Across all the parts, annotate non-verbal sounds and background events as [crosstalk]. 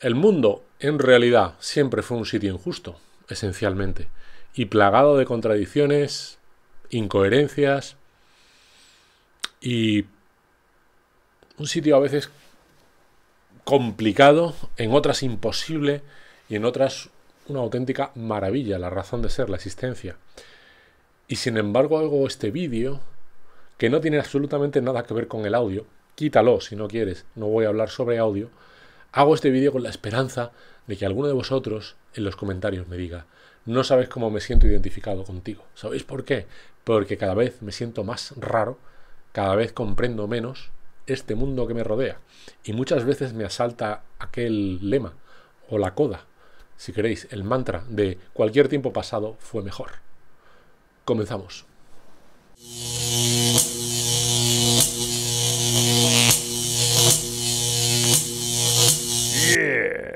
El mundo, en realidad, siempre fue un sitio injusto, esencialmente, y plagado de contradicciones, incoherencias y un sitio a veces complicado, en otras imposible y en otras una auténtica maravilla, la razón de ser, la existencia. Y sin embargo hago este vídeo que no tiene absolutamente nada que ver con el audio. Quítalo si no quieres, no voy a hablar sobre audio Hago este vídeo con la esperanza de que alguno de vosotros en los comentarios me diga, no sabéis cómo me siento identificado contigo. ¿Sabéis por qué? Porque cada vez me siento más raro, cada vez comprendo menos este mundo que me rodea. Y muchas veces me asalta aquel lema o la coda, si queréis, el mantra de cualquier tiempo pasado fue mejor. Comenzamos. aqui!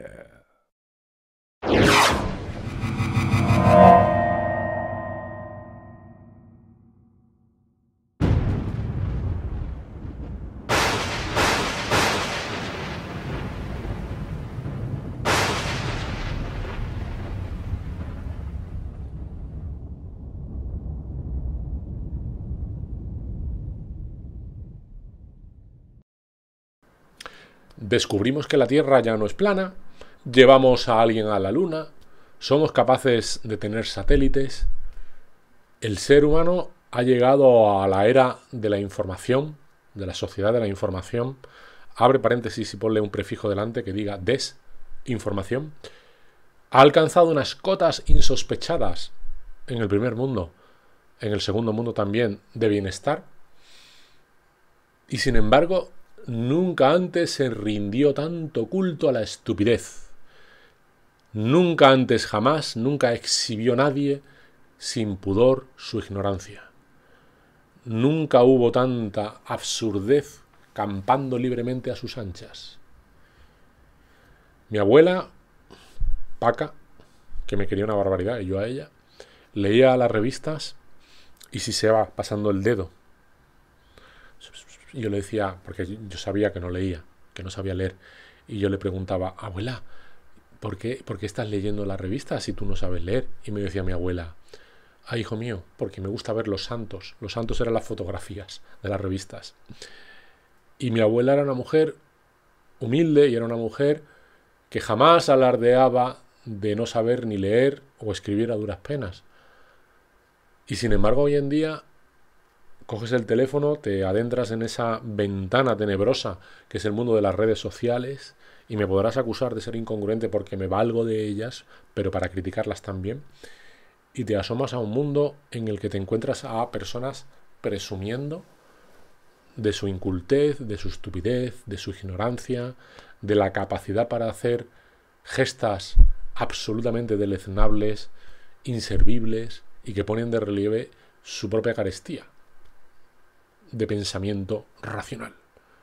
descubrimos que la Tierra ya no es plana, llevamos a alguien a la Luna, somos capaces de tener satélites. El ser humano ha llegado a la era de la información, de la sociedad de la información. Abre paréntesis y ponle un prefijo delante que diga desinformación. Ha alcanzado unas cotas insospechadas en el primer mundo, en el segundo mundo también, de bienestar. Y sin embargo, Nunca antes se rindió tanto culto a la estupidez. Nunca antes jamás, nunca exhibió nadie sin pudor su ignorancia. Nunca hubo tanta absurdez campando libremente a sus anchas. Mi abuela, Paca, que me quería una barbaridad, y yo a ella, leía las revistas y si se va pasando el dedo y yo le decía, porque yo sabía que no leía, que no sabía leer, y yo le preguntaba, abuela, ¿por qué, ¿por qué estás leyendo la revista si tú no sabes leer? Y me decía mi abuela, ah, hijo mío, porque me gusta ver los santos. Los santos eran las fotografías de las revistas. Y mi abuela era una mujer humilde y era una mujer que jamás alardeaba de no saber ni leer o escribir a duras penas. Y sin embargo, hoy en día coges el teléfono, te adentras en esa ventana tenebrosa que es el mundo de las redes sociales y me podrás acusar de ser incongruente porque me valgo de ellas, pero para criticarlas también. Y te asomas a un mundo en el que te encuentras a personas presumiendo de su incultez, de su estupidez, de su ignorancia, de la capacidad para hacer gestas absolutamente deleznables, inservibles y que ponen de relieve su propia carestía de pensamiento racional.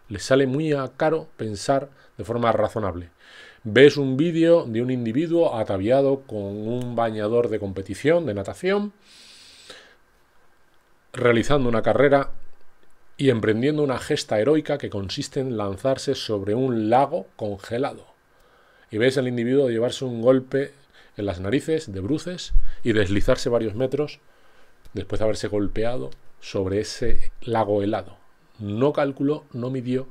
le sale muy a caro pensar de forma razonable. Ves un vídeo de un individuo ataviado con un bañador de competición, de natación, realizando una carrera y emprendiendo una gesta heroica que consiste en lanzarse sobre un lago congelado. Y ves al individuo llevarse un golpe en las narices, de bruces, y deslizarse varios metros después de haberse golpeado sobre ese lago helado. No calculó, no midió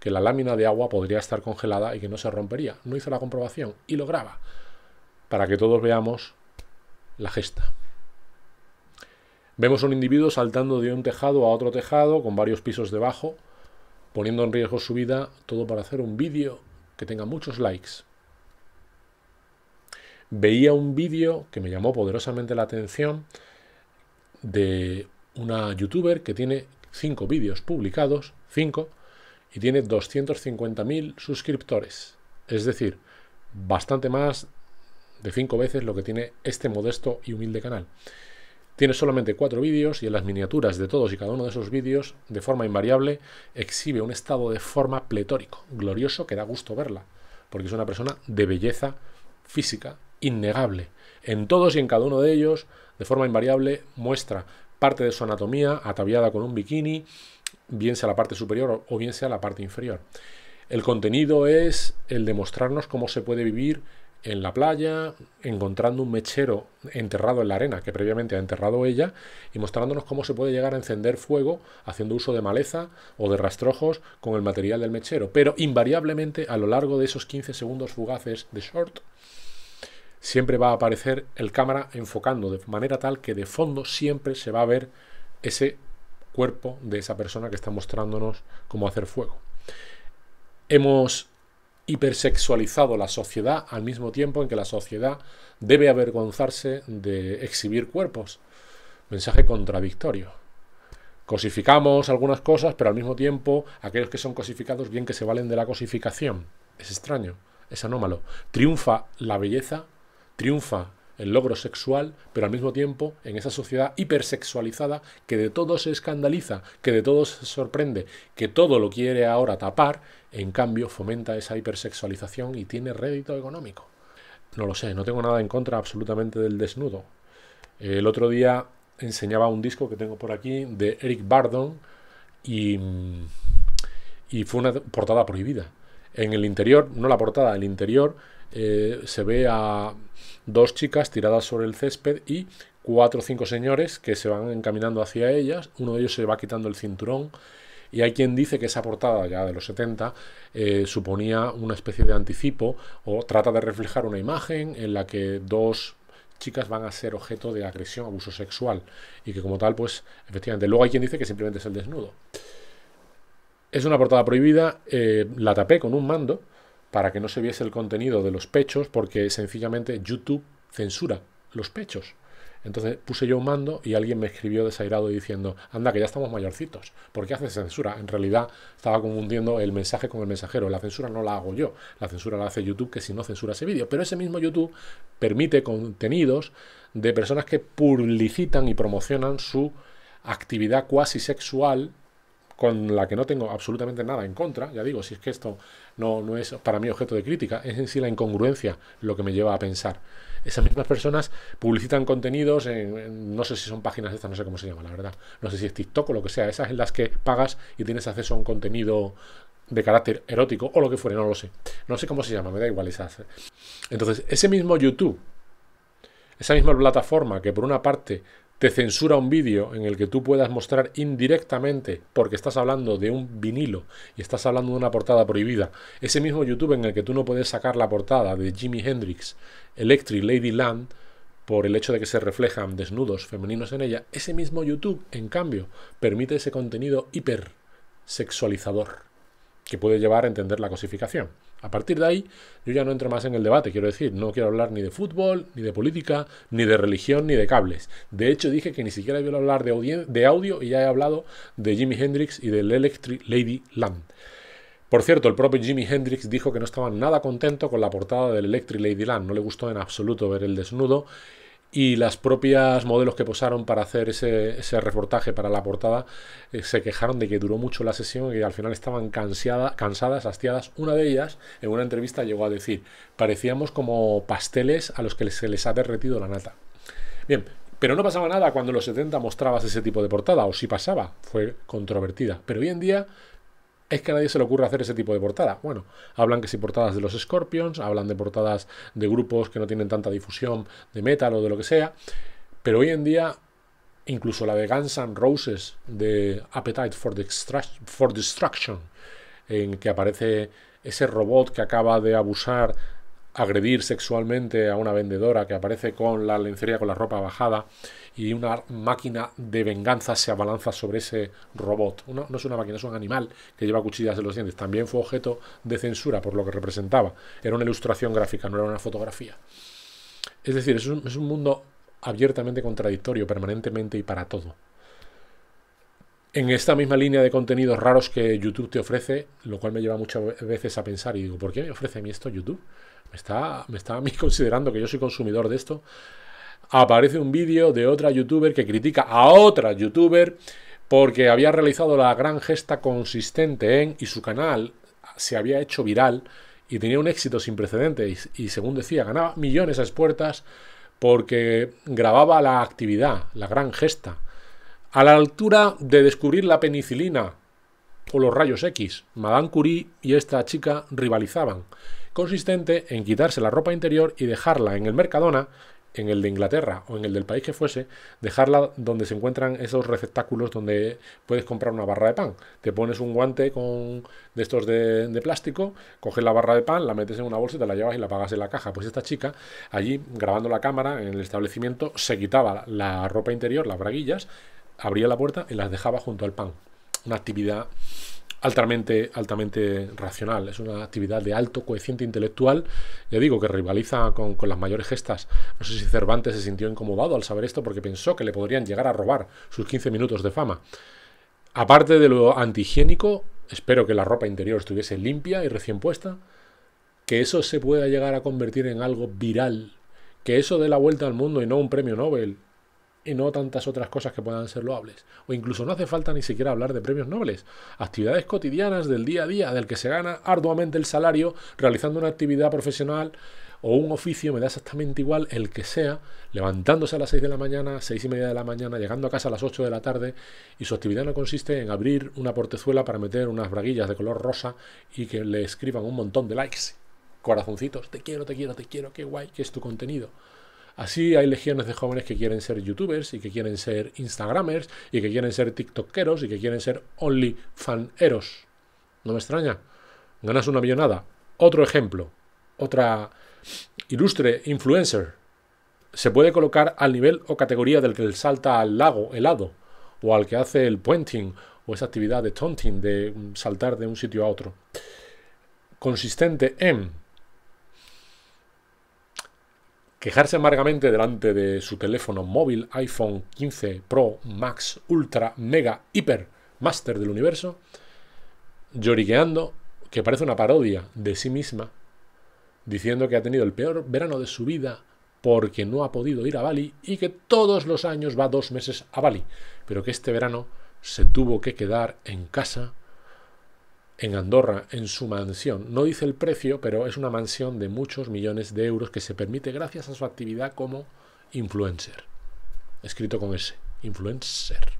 que la lámina de agua podría estar congelada y que no se rompería. No hizo la comprobación y lo graba para que todos veamos la gesta. Vemos a un individuo saltando de un tejado a otro tejado con varios pisos debajo, poniendo en riesgo su vida, todo para hacer un vídeo que tenga muchos likes. Veía un vídeo que me llamó poderosamente la atención de una youtuber que tiene 5 vídeos publicados, 5, y tiene 250.000 suscriptores. Es decir, bastante más de 5 veces lo que tiene este modesto y humilde canal. Tiene solamente 4 vídeos y en las miniaturas de todos y cada uno de esos vídeos, de forma invariable, exhibe un estado de forma pletórico, glorioso, que da gusto verla, porque es una persona de belleza física innegable. En todos y en cada uno de ellos, de forma invariable, muestra parte de su anatomía ataviada con un bikini, bien sea la parte superior o bien sea la parte inferior. El contenido es el de mostrarnos cómo se puede vivir en la playa, encontrando un mechero enterrado en la arena que previamente ha enterrado ella y mostrándonos cómo se puede llegar a encender fuego haciendo uso de maleza o de rastrojos con el material del mechero. Pero invariablemente a lo largo de esos 15 segundos fugaces de short, siempre va a aparecer el cámara enfocando de manera tal que de fondo siempre se va a ver ese cuerpo de esa persona que está mostrándonos cómo hacer fuego. Hemos hipersexualizado la sociedad al mismo tiempo en que la sociedad debe avergonzarse de exhibir cuerpos. Mensaje contradictorio. Cosificamos algunas cosas, pero al mismo tiempo aquellos que son cosificados bien que se valen de la cosificación. Es extraño, es anómalo. Triunfa la belleza triunfa el logro sexual, pero al mismo tiempo en esa sociedad hipersexualizada que de todo se escandaliza, que de todo se sorprende, que todo lo quiere ahora tapar, en cambio fomenta esa hipersexualización y tiene rédito económico. No lo sé, no tengo nada en contra absolutamente del desnudo. El otro día enseñaba un disco que tengo por aquí de Eric Bardon y, y fue una portada prohibida. En el interior, no la portada, el interior eh, se ve a dos chicas tiradas sobre el césped y cuatro o cinco señores que se van encaminando hacia ellas, uno de ellos se va quitando el cinturón. Y hay quien dice que esa portada ya de los 70 eh, suponía una especie de anticipo o trata de reflejar una imagen en la que dos chicas van a ser objeto de agresión, abuso sexual. Y que como tal, pues efectivamente, luego hay quien dice que simplemente es el desnudo. Es una portada prohibida, eh, la tapé con un mando para que no se viese el contenido de los pechos, porque sencillamente YouTube censura los pechos. Entonces puse yo un mando y alguien me escribió desairado diciendo, anda, que ya estamos mayorcitos, ¿por qué haces censura? En realidad estaba confundiendo el mensaje con el mensajero. La censura no la hago yo, la censura la hace YouTube, que si no censura ese vídeo. Pero ese mismo YouTube permite contenidos de personas que publicitan y promocionan su actividad cuasi sexual con la que no tengo absolutamente nada en contra, ya digo, si es que esto no, es para mí objeto de crítica, es en sí la incongruencia lo que me lleva a pensar. Esas mismas personas publicitan contenidos en, no sé si son páginas estas, no sé cómo se llama, la verdad, no sé si es TikTok o lo que sea, esas en las que pagas y tienes acceso a un contenido de carácter erótico o lo que fuere, no lo sé. No sé cómo se llama, me da igual esas. Entonces, ese mismo YouTube, esa misma plataforma que por una parte te censura un vídeo en el que tú puedas mostrar indirectamente, porque estás hablando de un vinilo y estás hablando de una portada prohibida, ese mismo YouTube en el que tú no puedes sacar la portada de Jimi Hendrix, Electric Lady Land, por el hecho de que se reflejan desnudos femeninos en ella, ese mismo YouTube, en cambio, permite ese contenido hipersexualizador, que puede llevar a entender la cosificación. A partir de ahí, yo ya no entro más en el debate, quiero decir, no quiero hablar ni de fútbol, ni de política, ni de religión, ni de cables. De hecho, dije que ni siquiera iba a hablar de, audio y ya he hablado de Jimi Hendrix y del Electric Lady Land. Por cierto, el propio Jimi Hendrix dijo que no estaba nada contento con la portada del Electric Lady Land. no le gustó en absoluto ver el desnudo y las propias modelos que posaron para hacer ese, reportaje para la portada eh, se quejaron de que duró mucho la sesión y al final estaban cansadas, hastiadas. Una de ellas en una entrevista llegó a decir, parecíamos como pasteles a los que se les ha derretido la nata. Bien, pero no pasaba nada cuando en los 70 mostrabas ese tipo de portada, o si pasaba, fue controvertida. Pero hoy en día es que a nadie se le ocurre hacer ese tipo de portada. Bueno, hablan que si portadas de los Scorpions, hablan de portadas de grupos que no tienen tanta difusión de metal o de lo que sea, pero hoy en día incluso la de Guns N' Roses de Appetite for, for Destruction, en que aparece ese robot que acaba de abusar agredir sexualmente a una vendedora que aparece con la lencería con la ropa bajada y una máquina de venganza se abalanza sobre ese robot. No, es una máquina, es un animal que lleva cuchillas en los dientes. También fue objeto de censura por lo que representaba. Era una ilustración gráfica, no era una fotografía. Es decir, es un mundo abiertamente contradictorio permanentemente y para todo en esta misma línea de contenidos raros que YouTube te ofrece, lo cual me lleva muchas veces a pensar y digo, ¿por qué me ofrece a mí esto YouTube? Me está, me está a mí [laughs] considerando que yo soy consumidor de esto. Aparece un vídeo de otra youtuber que critica a otra youtuber porque había realizado la gran gesta consistente en y su canal se había hecho viral y tenía un éxito sin precedentes y, y según decía ganaba millones a expuertas porque grababa la actividad, la gran gesta a la altura de descubrir la penicilina o los rayos X, Madame Curie y esta chica rivalizaban, consistente en quitarse la ropa interior y dejarla en el Mercadona, en el de Inglaterra o en el del país que fuese, dejarla donde se encuentran esos receptáculos donde puedes comprar una barra de pan. Te pones un guante con de estos de, de plástico, coges la barra de pan, la metes en una bolsa, te la llevas y la pagas en la caja. Pues esta chica, allí grabando la cámara en el establecimiento, se quitaba la ropa interior, las braguillas, abría la puerta y las dejaba junto al pan. Una actividad altamente, altamente racional, es una actividad de alto coeficiente intelectual, ya digo, que rivaliza con, con, las mayores gestas. No sé si Cervantes se sintió incomodado al saber esto porque pensó que le podrían llegar a robar sus 15 minutos de fama. Aparte de lo antihigiénico, espero que la ropa interior estuviese limpia y recién puesta, que eso se pueda llegar a convertir en algo viral, que eso dé la vuelta al mundo y no un premio Nobel, y no tantas otras cosas que puedan ser loables. O incluso no hace falta ni siquiera hablar de premios nobles. Actividades cotidianas del día a día, del que se gana arduamente el salario, realizando una actividad profesional o un oficio, me da exactamente igual el que sea, levantándose a las 6 de la mañana, 6 y media de la mañana, llegando a casa a las 8 de la tarde, y su actividad no consiste en abrir una portezuela para meter unas braguillas de color rosa y que le escriban un montón de likes, corazoncitos, te quiero, te quiero, te quiero, qué guay, que es tu contenido. Así hay legiones de jóvenes que quieren ser youtubers y que quieren ser instagramers y que quieren ser tiktokeros y que quieren ser only faneros. No me extraña. Ganas una millonada. Otro ejemplo. Otra ilustre influencer. Se puede colocar al nivel o categoría del que salta al lago helado o al que hace el puenting o esa actividad de taunting, de saltar de un sitio a otro. Consistente en Quejarse amargamente delante de su teléfono móvil iPhone 15 Pro Max Ultra Mega Hyper Master del Universo, lloriqueando, que parece una parodia de sí misma, diciendo que ha tenido el peor verano de su vida porque no ha podido ir a Bali y que todos los años va dos meses a Bali, pero que este verano se tuvo que quedar en casa en Andorra, en su mansión. No dice el precio, pero es una mansión de muchos millones de euros que se permite gracias a su actividad como influencer. Escrito con S, influencer.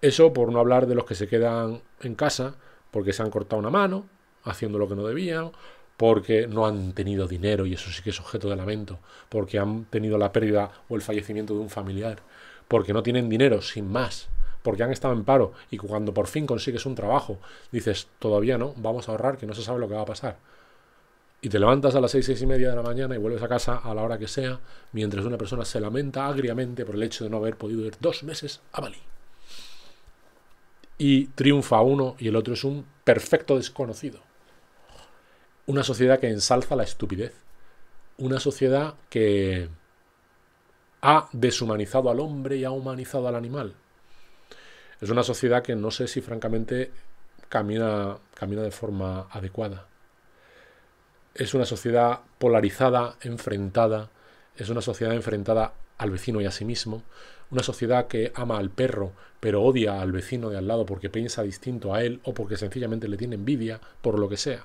Eso por no hablar de los que se quedan en casa porque se han cortado una mano, haciendo lo que no debían, porque no han tenido dinero, y eso sí que es objeto de lamento, porque han tenido la pérdida o el fallecimiento de un familiar, porque no tienen dinero, sin más porque han estado en paro y cuando por fin consigues un trabajo, dices, todavía no, vamos a ahorrar que no se sabe lo que va a pasar. Y te levantas a las seis, seis y media de la mañana y vuelves a casa a la hora que sea, mientras una persona se lamenta agriamente por el hecho de no haber podido ir dos meses a Bali. Y triunfa uno y el otro es un perfecto desconocido. Una sociedad que ensalza la estupidez. Una sociedad que ha deshumanizado al hombre y ha humanizado al animal es una sociedad que no sé si francamente camina, camina de forma adecuada. Es una sociedad polarizada, enfrentada, es una sociedad enfrentada al vecino y a sí mismo, una sociedad que ama al perro pero odia al vecino de al lado porque piensa distinto a él o porque sencillamente le tiene envidia, por lo que sea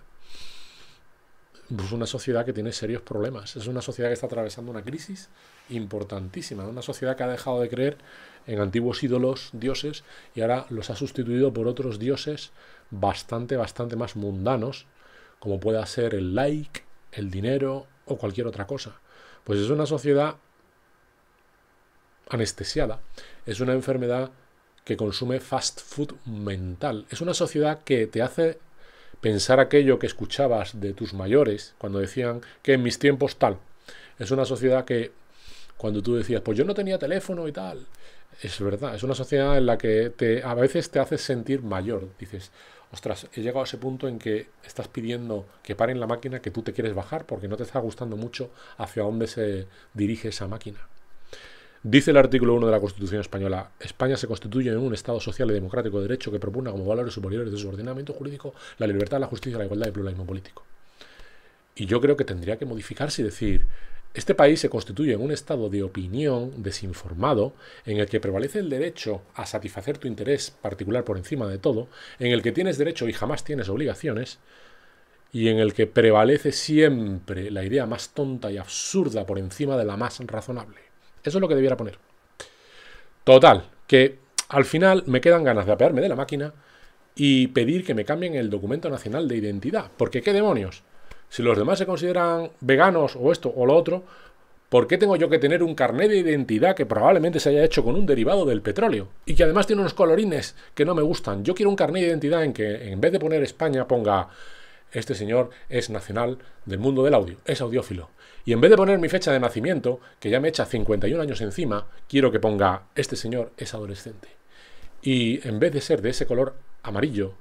pues una sociedad que tiene serios problemas. Es una sociedad que está atravesando una crisis importantísima, una sociedad que ha dejado de creer en antiguos ídolos, dioses, y ahora los ha sustituido por otros dioses bastante, bastante más mundanos, como pueda ser el like, el dinero o cualquier otra cosa. Pues es una sociedad anestesiada, es una enfermedad que consume fast food mental, es una sociedad que te hace pensar aquello que escuchabas de tus mayores cuando decían que en mis tiempos tal. Es una sociedad que cuando tú decías, pues yo no tenía teléfono y tal, es verdad, es una sociedad en la que te, a veces te haces sentir mayor. Dices, ostras, he llegado a ese punto en que estás pidiendo que paren la máquina que tú te quieres bajar porque no te está gustando mucho hacia dónde se dirige esa máquina. Dice el artículo 1 de la Constitución española, España se constituye en un Estado social y democrático de derecho que propugna como valores superiores de su ordenamiento jurídico la libertad, la justicia, la igualdad y el pluralismo político. Y yo creo que tendría que modificarse y decir, este país se constituye en un estado de opinión desinformado, en el que prevalece el derecho a satisfacer tu interés particular por encima de todo, en el que tienes derecho y jamás tienes obligaciones, y en el que prevalece siempre la idea más tonta y absurda por encima de la más razonable. Eso es lo que debiera poner. Total, que al final me quedan ganas de apearme de la máquina y pedir que me cambien el documento nacional de identidad. Porque qué demonios, si los demás se consideran veganos o esto o lo otro, ¿por qué tengo yo que tener un carnet de identidad que probablemente se haya hecho con un derivado del petróleo? Y que además tiene unos colorines que no me gustan. Yo quiero un carnet de identidad en que en vez de poner España ponga este señor es nacional del mundo del audio, es audiófilo. Y en vez de poner mi fecha de nacimiento, que ya me echa 51 años encima, quiero que ponga, este señor es adolescente. Y en vez de ser de ese color amarillo,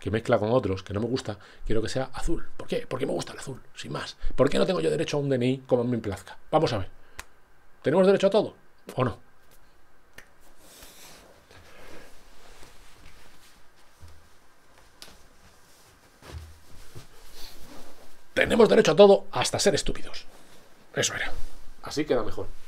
que mezcla con otros, que no me gusta, quiero que sea azul. ¿Por qué? Porque me gusta el azul, sin más. ¿Por qué no tengo yo derecho a un DNI como me plazca? Vamos a ver. ¿Tenemos derecho a todo o no? Tenemos derecho a todo hasta ser estúpidos. Eso era. Así queda mejor.